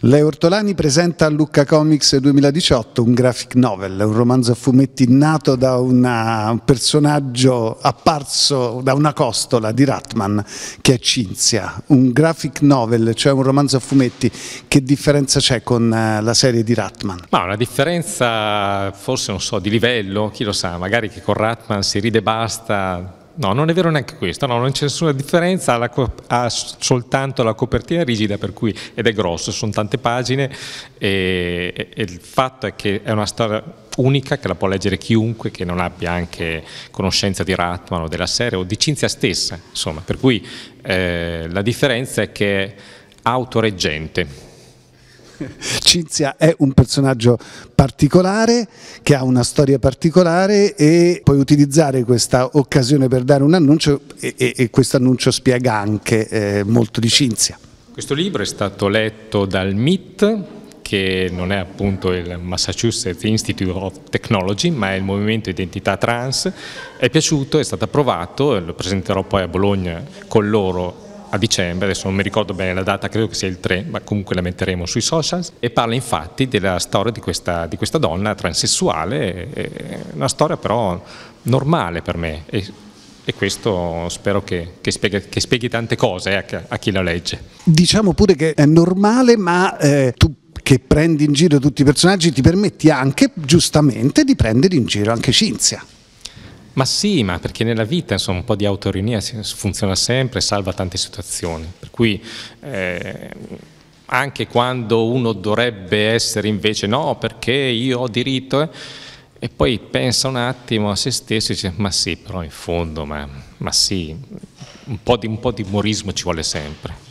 Le Ortolani presenta a Lucca Comics 2018 un graphic novel, un romanzo a fumetti nato da una, un personaggio apparso da una costola di Ratman che è Cinzia. Un graphic novel, cioè un romanzo a fumetti, che differenza c'è con eh, la serie di Ratman? Ma una differenza forse non so, di livello, chi lo sa, magari che con Ratman si ride basta No, non è vero neanche questo, no, non c'è nessuna differenza, la ha soltanto la copertina rigida cui, ed è grosso, sono tante pagine e, e, il fatto è che è una storia unica che la può leggere chiunque che non abbia anche conoscenza di Ratman o della serie o di Cinzia stessa, insomma, per cui eh, la differenza è che è autoreggente, Cinzia è un personaggio particolare che ha una storia particolare e puoi utilizzare questa occasione per dare un annuncio e, e, e questo annuncio spiega anche eh, molto di Cinzia. Questo libro è stato letto dal MIT che non è appunto il Massachusetts Institute of Technology, ma è il movimento Identità Trans, è piaciuto, è stato approvato, lo presenterò poi a Bologna con loro a dicembre, adesso non mi ricordo bene la data, credo che sia il 3, ma comunque la metteremo sui social, e parla infatti della storia di questa, di questa donna transessuale, una storia però normale per me e, e questo spero che, che, spieghi, che, spieghi, tante cose eh, a chi la legge. Diciamo pure che è normale, ma eh, tu che prendi in giro tutti i personaggi ti permetti anche giustamente di prendere in giro anche Cinzia. Ma sì, ma perché nella vita insomma, un po' di autoironia funziona sempre, e salva tante situazioni. Per cui eh, anche quando uno dovrebbe essere invece no, perché io ho diritto, eh, e poi pensa un attimo a se stesso e dice ma sì, però in fondo, ma, ma sì, un po, di, un po' di umorismo ci vuole sempre.